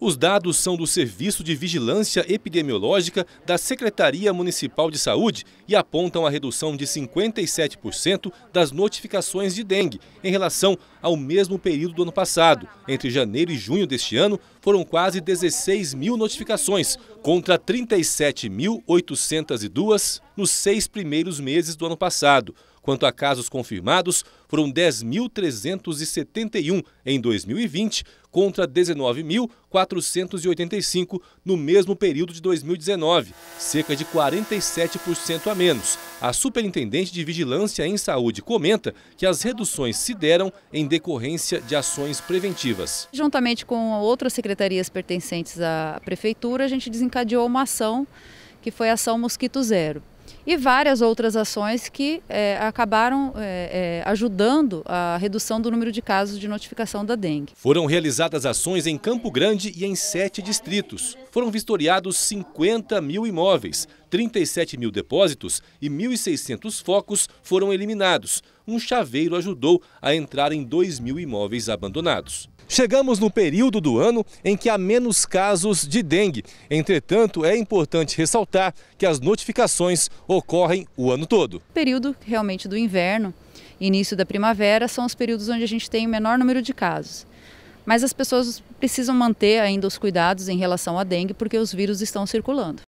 Os dados são do Serviço de Vigilância Epidemiológica da Secretaria Municipal de Saúde e apontam a redução de 57% das notificações de dengue em relação ao mesmo período do ano passado. Entre janeiro e junho deste ano, foram quase 16 mil notificações, contra 37.802 nos seis primeiros meses do ano passado. Quanto a casos confirmados, foram 10.371 em 2020 contra 19.485 no mesmo período de 2019, cerca de 47% a menos. A superintendente de Vigilância em Saúde comenta que as reduções se deram em decorrência de ações preventivas. Juntamente com outras secretarias pertencentes à prefeitura, a gente desencadeou uma ação que foi a ação Mosquito Zero e várias outras ações que é, acabaram é, é, ajudando a redução do número de casos de notificação da dengue. Foram realizadas ações em Campo Grande e em sete distritos foram vistoriados 50 mil imóveis, 37 mil depósitos e 1.600 focos foram eliminados. Um chaveiro ajudou a entrar em 2 mil imóveis abandonados. Chegamos no período do ano em que há menos casos de dengue. Entretanto, é importante ressaltar que as notificações ocorrem o ano todo. Período realmente do inverno, início da primavera, são os períodos onde a gente tem o menor número de casos mas as pessoas precisam manter ainda os cuidados em relação à dengue porque os vírus estão circulando.